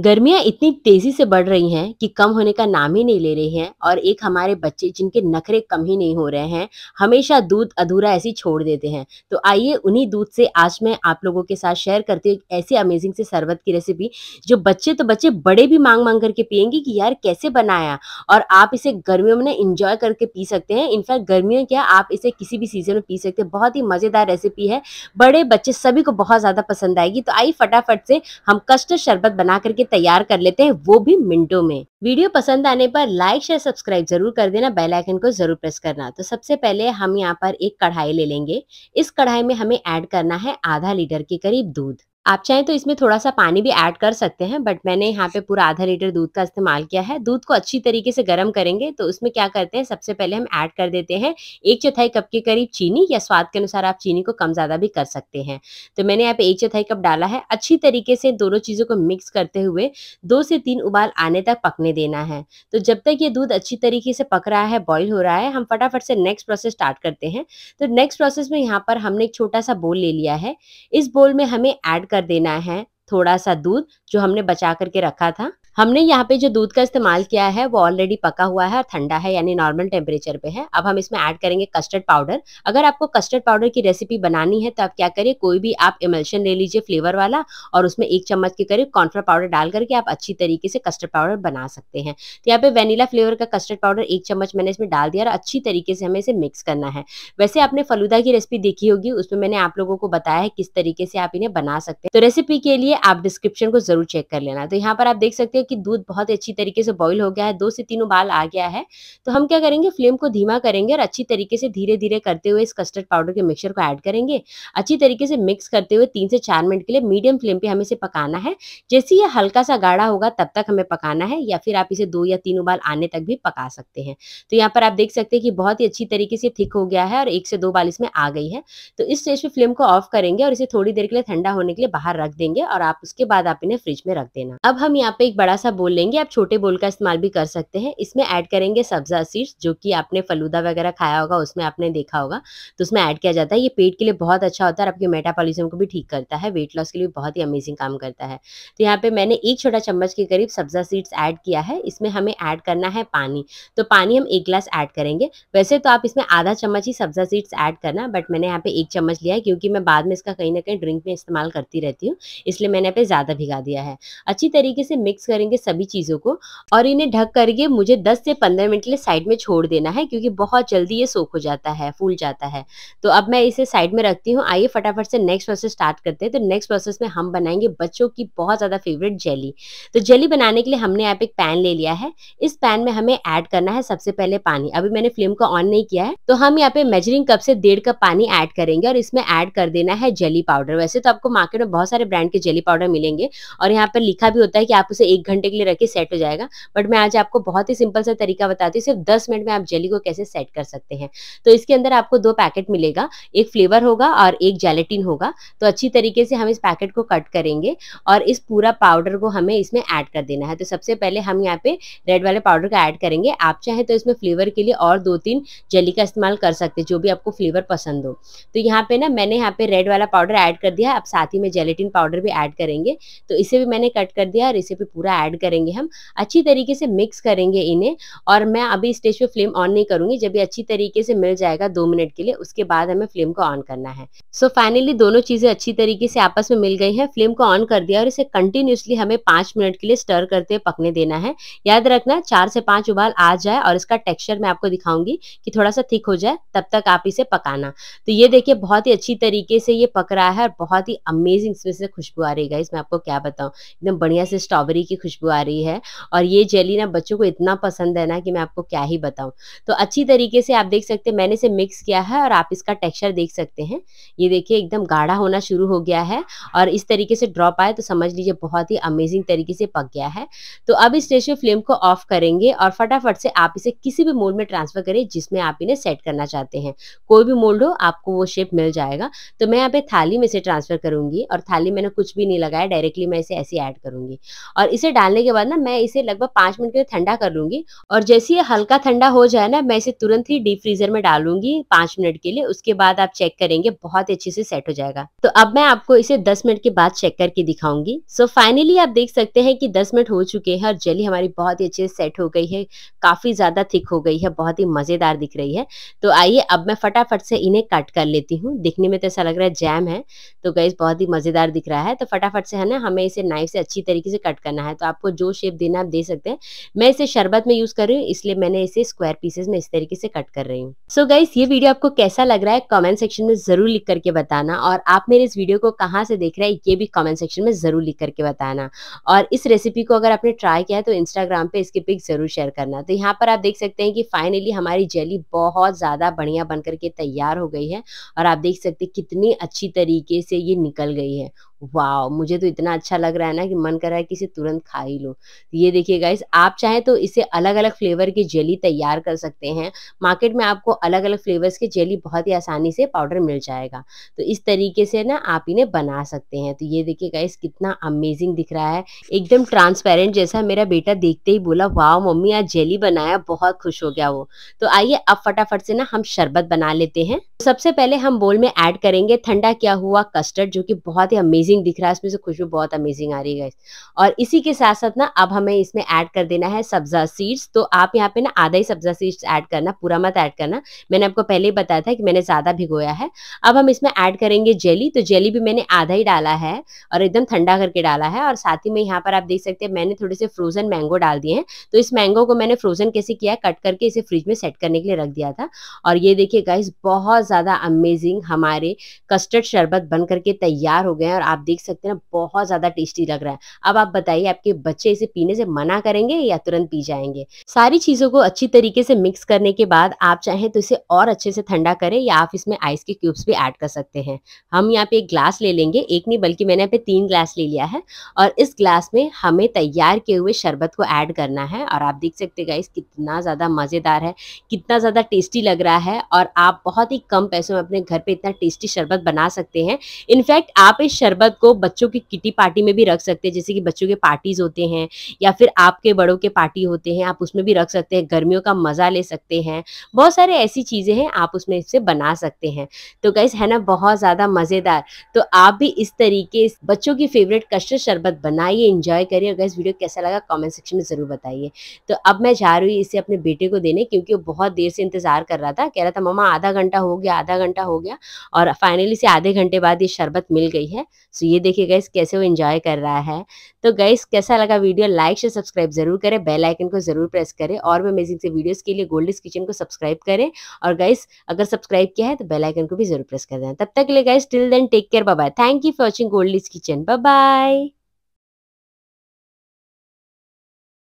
गर्मियां इतनी तेजी से बढ़ रही हैं कि कम होने का नाम ही नहीं ले रही हैं और एक हमारे बच्चे जिनके नखरे कम ही नहीं हो रहे हैं हमेशा दूध अधूरा ऐसी छोड़ देते हैं तो आइए उन्हीं दूध से आज मैं आप लोगों के साथ शेयर करती हूँ एक ऐसी अमेजिंग से शरबत की रेसिपी जो बच्चे तो बच्चे बड़े भी मांग मांग करके पियेंगे कि यार कैसे बनाया और आप इसे गर्मियों में ना इंजॉय करके पी सकते हैं इनफैक्ट गर्मियों क्या आप इसे किसी भी सीजन में पी सकते हैं बहुत ही मज़ेदार रेसिपी है बड़े बच्चे सभी को बहुत ज़्यादा पसंद आएगी तो आइए फटाफट से हम कस्टर्ड शरबत बना करके करके तैयार कर लेते हैं वो भी मिनटों में वीडियो पसंद आने पर लाइक शेयर सब्सक्राइब जरूर कर देना बेल आइकन को जरूर प्रेस करना तो सबसे पहले हम यहाँ पर एक कढ़ाई ले लेंगे इस कढ़ाई में हमें ऐड करना है आधा लीटर के करीब दूध आप चाहें तो इसमें थोड़ा सा पानी भी ऐड कर सकते हैं बट मैंने यहाँ पे पूरा आधा लीटर दूध का इस्तेमाल किया है दूध को अच्छी तरीके से गर्म करेंगे तो उसमें क्या करते हैं सबसे पहले हम ऐड कर देते हैं एक चौथाई कप के करीब चीनी या स्वाद के अनुसार आप चीनी को कम ज़्यादा भी कर सकते हैं तो मैंने यहाँ पे एक चौथाई कप डाला है अच्छी तरीके से दोनों चीज़ों को मिक्स करते हुए दो से तीन उबाल आने तक पकने देना है तो जब तक ये दूध अच्छी तरीके से पक रहा है बॉयल हो रहा है हम फटाफट से नेक्स्ट प्रोसेस स्टार्ट करते हैं तो नेक्स्ट प्रोसेस में यहाँ पर हमने एक छोटा सा बोल ले लिया है इस बोल में हमें ऐड कर देना है थोड़ा सा दूध जो हमने बचा करके रखा था हमने यहाँ पे जो दूध का इस्तेमाल किया है वो ऑलरेडी पका हुआ है और ठंडा है यानी नॉर्मल टेम्परेचर पे है अब हम इसमें ऐड करेंगे कस्टर्ड पाउडर अगर आपको कस्टर्ड पाउडर की रेसिपी बनानी है तो आप क्या करिए कोई भी आप इमल्शन ले लीजिए फ्लेवर वाला और उसमें एक चम्मच के करीब कॉर्नफ्लोर पाउडर डाल करके आप अच्छी तरीके से कस्टर्ड पाउडर बना सकते हैं तो यहाँ पे वेनिला फ्लेवर का कस्टर्ड पाउडर एक चम्मच मैंने इसमें डाल दिया और अच्छी तरीके से हमें इसे मिक्स करना है वैसे आपने फलूदा की रेसिपी देखी होगी उसमें मैंने आप लोगों को बताया है किस तरीके से आप इन्हें बना सकते हैं तो रेसिपी के लिए आप डिस्क्रिप्शन को जरूर चेक कर लेना तो यहाँ पर आप देख सकते हैं कि दूध बहुत अच्छी तरीके से बॉईल हो गया है दो से तीन उबाल आ गया है तो हम क्या करेंगे फ्लेम को धीमा करेंगे और अच्छी तरीके से धीरे धीरे करते हुए इस कस्टर्ड पाउडर के मिक्सर को ऐड करेंगे अच्छी तरीके से मिक्स करते हुए तीन से चार मिनट के लिए मीडियम फ्लेम पर हमें इसे पकाना है जैसे ये हल्का सा गाढ़ा होगा तब तक हमें पकाना है या फिर आप इसे दो या तीन उबाल आने तक भी पका सकते हैं तो यहाँ पर आप देख सकते हैं कि बहुत ही अच्छी तरीके से थिक हो गया है और एक से दो बाल इसमें आ गई है तो इस स्टेज पर फ्लेम को ऑफ करेंगे और इसे थोड़ी देर के लिए ठंडा होने के लिए बाहर रख देंगे और और आप उसके बाद आप इन्हें फ्रिज में रख देना अब हम यहाँ पे एक बड़ा सा बोल लेंगे आप छोटे बोल का इस्तेमाल भी कर सकते हैं इसमें ऐड करेंगे सब्जा सीड्स जो कि आपने फलूदा वगैरह खाया होगा उसमें आपने देखा होगा तो उसमें ऐड किया जाता है ये पेट के लिए बहुत अच्छा होता है आपके मेटाबॉलिज्म को भी ठीक करता है वेट लॉस के लिए बहुत ही अमेजिंग काम करता है तो यहाँ पे मैंने एक छोटा चम्मच के करीब सब्जा सीड्स ऐड किया है इसमें हमें ऐड करना है पानी तो पानी हम एक ग्लास ऐड करेंगे वैसे तो आप इसमें आधा चम्मच ही सब्जा सीड्स ऐड करना बट मैंने यहाँ पे एक चम्मच लिया है क्योंकि मैं बाद में इसका कहीं ना कहीं ड्रिंक में इस्तेमाल करती रहती हूँ इसलिए मैंने यहाँ पे ज़्यादा भिगा दिया है अच्छी तरीके से मिक्स करेंगे सभी चीज़ों को और इन्हें ढक करके मुझे दस से पंद्रह मिनट के लिए साइड में छोड़ देना है क्योंकि बहुत जल्दी ये सोख हो जाता है फूल जाता है तो अब मैं इसे साइड में रखती हूँ आइए फटाफट से नेक्स्ट प्रोसेस स्टार्ट करते हैं तो नेक्स्ट प्रोसेस में हम बनाएंगे बच्चों की बहुत ज़्यादा फेवरेट जेली तो जेली बनाने के लिए हमने यहाँ पे एक पैन ले लिया है इस पैन में हमें ऐड करना है सबसे पहले पानी अभी मैंने फ्लेम को ऑन नहीं किया है तो हम यहाँ पे मेजरिंग कप से डेढ़ कप पानी ऐड करेंगे और इसमें ऐड कर देना है जेली पाउडर वैसे तो आपको मार्केट में बहुत सारे ब्रांड के जेली पाउडर मिलेंगे और यहाँ पर लिखा भी होता है कि आप उसे एक घंटे के लिए रखिए सेट हो जाएगा बट मैं आज आपको बहुत ही सिंपल सा तरीका बताती हूँ सिर्फ दस मिनट में आप जेली को कैसे सेट कर सकते हैं तो इसके अंदर आपको दो पैकेट मिलेगा एक फ्लेवर होगा और एक जेलेटिन होगा तो अच्छी तरीके से हम इस पैकेट को कट करेंगे और इस पूरा पाउडर को हमें इसमें ऐड कर देना है तो सबसे पहले हम यहाँ पे रेड वाले पाउडर का ऐड करेंगे आप चाहें तो इसमें फ्लेवर के लिए और दो तीन जेली का इस्तेमाल कर सकते हैं जो भी आपको फ्लेवर पसंद हो तो यहाँ पे ना मैंने यहाँ पे रेड वाला पाउडर ऐड कर दिया अब साथ ही में जेलेटिन पाउडर भी ऐड ऐड करेंगे तो इसे भी मैंने कट कर दिया और इसे भी पूरा ऐड करेंगे हम अच्छी तरीके से मिक्स करेंगे इन्हें और मैं अभी स्टेज पे फ्लेम ऑन नहीं करूंगी जब ये अच्छी तरीके से मिल जाएगा दो मिनट के लिए उसके बाद हमें फ्लेम को ऑन करना है सो so, फाइनली दोनों चीज़ें अच्छी तरीके से आपस में मिल गई है फ्लेम को ऑन कर दिया और इसे कंटिन्यूसली हमें पांच मिनट के लिए स्टर करते पकने देना है याद रखना चार से पांच उबाल आ जाए और इसका टेक्स्चर मैं आपको दिखाऊंगी कि थोड़ा सा थिक हो जाए तब तक आप इसे पकाना तो ये देखिए बहुत ही अच्छी तरीके से ये पक रहा है और बहुत ही अमेजिंग इसमें से खुशबू आ रही रही गाइस मैं आपको क्या बताऊँ एकदम बढ़िया से स्ट्रॉबेरी की खुशबू आ रही है और ये जेली ना बच्चों को इतना पसंद है ना कि मैं आपको क्या ही बताऊँ तो अच्छी तरीके से आप देख सकते हैं मैंने इसे मिक्स किया है और आप इसका टेक्स्चर देख सकते हैं ये देखिए एकदम गाढ़ा होना शुरू हो गया है और इस तरीके से ड्रॉप आए तो समझ लीजिए बहुत ही अमेजिंग तरीके से पक गया है तो अब इस रेशियो फ्लेम को ऑफ करेंगे और फटाफट से आप इसे किसी भी मोल्ड में ट्रांसफर करें जिसमें आप इन्हें सेट करना चाहते हैं कोई भी मोल्ड हो आपको वो शेप मिल जाएगा तो मैं यहाँ पे थाली में से ट्रांसफर करूंगी और थाली मैंने कुछ भी नहीं लगाया डायरेक्टली मैं इसे ऐसे ऐड करूंगी और इसे डालने के बाद ना मैं इसे लगभग पाँच मिनट के लिए ठंडा कर लूंगी और जैसे ये हल्का ठंडा हो जाए ना मैं इसे तुरंत ही डीप फ्रीजर में डालूंगी पाँच मिनट के लिए उसके बाद आप चेक करेंगे बहुत अच्छे से सेट हो जाएगा तो अब मैं आपको इसे दस मिनट के बाद चेक करके दिखाऊंगी सो फाइनली आप देख सकते हैं कि दस मिनट हो चुके हैं और जली हमारी बहुत ही अच्छे से सेट हो गई है काफ़ी ज़्यादा थिक हो गई है बहुत ही मज़ेदार दिख रही है तो आइए अब मैं फटाफट से इन्हें कट कर लेती हूँ दिखने में तो ऐसा लग रहा है जैम है तो गैस बहुत ही मज़ेदार दिख रहा है तो फटाफट फटाफट से है ना हमें इसे नाइफ से अच्छी तरीके से कट करना है तो आपको जो शेप देना आप दे सकते हैं मैं इसे शरबत में यूज़ कर रही हूँ इसलिए मैंने इसे स्क्वायर पीसेस में इस तरीके से कट कर रही हूँ सो गाइस ये वीडियो आपको कैसा लग रहा है कॉमेंट सेक्शन में ज़रूर लिख करके बताना और आप मेरे इस वीडियो को कहाँ से देख रहे हैं ये भी कॉमेंट सेक्शन में ज़रूर लिख करके बताना और इस रेसिपी को अगर आपने ट्राई किया है तो इंस्टाग्राम पे इसके पिक ज़रूर शेयर करना तो यहाँ पर आप देख सकते हैं कि फाइनली हमारी जेली बहुत ज़्यादा बढ़िया बन करके तैयार हो गई है और आप देख सकते हैं कितनी अच्छी तरीके से ये निकल गई है वाह मुझे तो इतना अच्छा लग रहा है ना कि मन कर रहा है कि इसे तुरंत खा ही लो तो ये देखिए गाइस आप चाहें तो इसे अलग अलग फ्लेवर की जेली तैयार कर सकते हैं मार्केट में आपको अलग अलग फ्लेवर्स की जेली बहुत ही आसानी से पाउडर मिल जाएगा तो इस तरीके से ना आप इन्हें बना सकते हैं तो ये देखिए गाइस कितना अमेजिंग दिख रहा है एकदम ट्रांसपेरेंट जैसा मेरा बेटा देखते ही बोला वाह मम्मी आज जेली बनाया बहुत खुश हो गया वो तो आइए अब फटाफट से ना हम शरबत बना लेते हैं सबसे पहले हम बोल में ऐड करेंगे ठंडा क्या हुआ कस्टर्ड जो कि बहुत ही अमेजिंग दिख रहा है गाइस में से खुशबू बहुत अमेजिंग आ रही है और इसी के साथ साथ ना अब हमें इसमें ऐड कर देना है सब्जा सीड्स तो आप यहाँ पे ना आधा ही सब्जा सीड्स ऐड करना पूरा मत ऐड करना मैंने आपको पहले ही बताया था कि मैंने ज़्यादा भिगोया है अब हम इसमें ऐड करेंगे जेली तो जेली भी मैंने आधा ही डाला है और एकदम ठंडा करके डाला है और साथ ही में यहाँ पर आप देख सकते हैं मैंने थोड़े से फ्रोजन मैंगो डाल दिए हैं तो इस मैंगो को मैंने फ्रोजन कैसे किया कट करके इसे फ्रिज में सेट करने के लिए रख दिया था और ये देखिए गाइस बहुत ज़्यादा अमेजिंग हमारे कस्टर्ड शरबत बन करके तैयार हो गए हैं और आप देख सकते देखते हैं बहुत ज़्यादा टेस्टी लग रहा है अब आप बताइए आपके बच्चे इसे पीने से मना करेंगे या तुरंत पी जाएंगे सारी चीज़ों को अच्छी तरीके से मिक्स करने के बाद आप चाहें तो इसे और अच्छे से ठंडा करें या आप इसमें आइस के क्यूब्स भी ऐड कर सकते हैं हम यहाँ पे एक ग्लास ले लेंगे एक नहीं बल्कि मैंने यहाँ पे तीन ग्लास ले लिया है और इस ग्लास में हमें तैयार किए हुए शरबत को ऐड करना है और आप देख सकते गाइस कितना ज़्यादा मज़ेदार है कितना ज़्यादा टेस्टी लग रहा है और आप बहुत ही कम पैसों में अपने घर पे इतना टेस्टी शरबत बना सकते हैं इनफैक्ट आप इस शरबत को बच्चों की किटी पार्टी में भी रख सकते हैं जैसे कि बच्चों के पार्टीज होते हैं या फिर आपके बड़ों के पार्टी होते हैं आप उसमें भी रख सकते हैं गर्मियों का मज़ा ले सकते हैं बहुत सारे ऐसी चीज़ें हैं आप उसमें से बना सकते हैं तो गैस है ना बहुत ज़्यादा मज़ेदार तो आप भी इस तरीके बच्चों की फेवरेट कस्टर्ड शरबत बनाइए इंजॉय करिए और गैस वीडियो कैसा लगा कॉमेंट सेक्शन में ज़रूर बताइए तो अब मैं जा रही हूँ इसे अपने बेटे को देने क्योंकि वो बहुत देर से इंतज़ार कर रहा था कह रहा था मम्मा आधा घंटा हो गया आधा घंटा हो गया और फाइनली से आधे घंटे बाद ये शरबत मिल गई है सो तो ये देखिए देखिए गैस कैसे वो इंजॉय कर रहा है तो गैस कैसा लगा वीडियो लाइक से सब्सक्राइब जरूर करें बेल आइकन को जरूर प्रेस करें और भी अमेजिंग से वीडियोस के लिए गोल्डिस किचन को सब्सक्राइब करें और गैस अगर सब्सक्राइब किया है तो बेलाइकन को भी जरूर प्रेस कर दें तब तक ले गए till then take care bye thank you for watching Goldi's kitchen bye